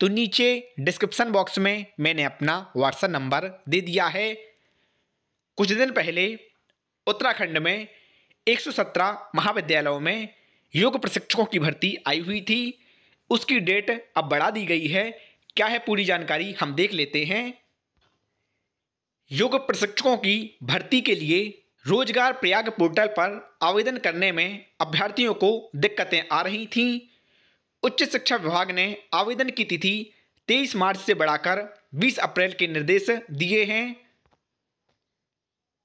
तो नीचे description box में मैंने अपना व्हाट्सएप नंबर दे दिया है कुछ दिन पहले उत्तराखंड में 117 महाविद्यालयों में योग प्रशिक्षकों की भर्ती आई हुई थी उसकी डेट अब बढ़ा दी गई है क्या है पूरी जानकारी हम देख लेते हैं योग प्रशिक्षकों की भर्ती के लिए रोजगार प्रयाग पोर्टल पर आवेदन करने में अभ्यर्थियों को दिक्कतें आ रही थीं उच्च शिक्षा विभाग ने आवेदन की तिथि 23 मार्च से बढ़ाकर 20 अप्रैल के निर्देश दिए हैं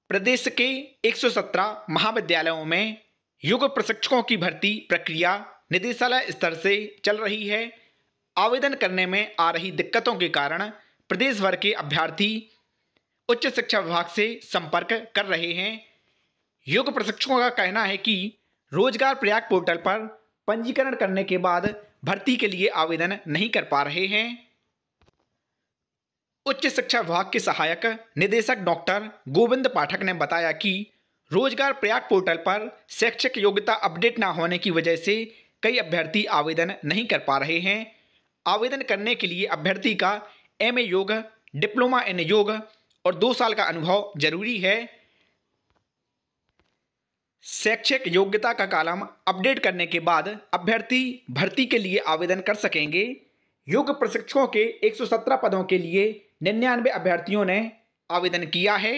प्रदेश के 117 महाविद्यालयों में योग प्रशिक्षकों की भर्ती प्रक्रिया निदेशालय स्तर से चल रही है आवेदन करने में आ रही दिक्कतों के कारण प्रदेश भर के अभ्यर्थी उच्च शिक्षा विभाग से संपर्क कर रहे हैं योग प्रशिक्षकों का कहना है कि रोजगार प्रयाग पोर्टल पर पंजीकरण करने के बाद भर्ती के लिए आवेदन नहीं कर पा रहे हैं उच्च शिक्षा विभाग के सहायक निदेशक डॉक्टर गोविंद पाठक ने बताया कि रोजगार प्रयाग पोर्टल पर शैक्षिक योग्यता अपडेट ना होने की वजह से कई अभ्यर्थी आवेदन नहीं कर पा रहे हैं आवेदन करने के लिए अभ्यर्थी का एम योग डिप्लोमा इन योग और दो साल का अनुभव जरूरी है शैक्षिक योग्यता का कालम अपडेट करने के बाद अभ्यर्थी भर्ती के लिए आवेदन कर सकेंगे योग्य प्रशिक्षकों के 117 पदों के लिए निन्यानवे अभ्यर्थियों ने आवेदन किया है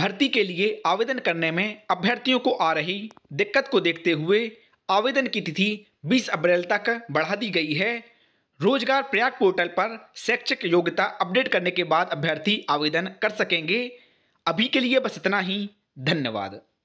भर्ती के लिए आवेदन करने में अभ्यर्थियों को आ रही दिक्कत को देखते हुए आवेदन की तिथि 20 अप्रैल तक बढ़ा दी गई है रोजगार प्रयाग पोर्टल पर शैक्षिक योग्यता अपडेट करने के बाद अभ्यर्थी आवेदन कर सकेंगे अभी के लिए बस इतना ही धन्यवाद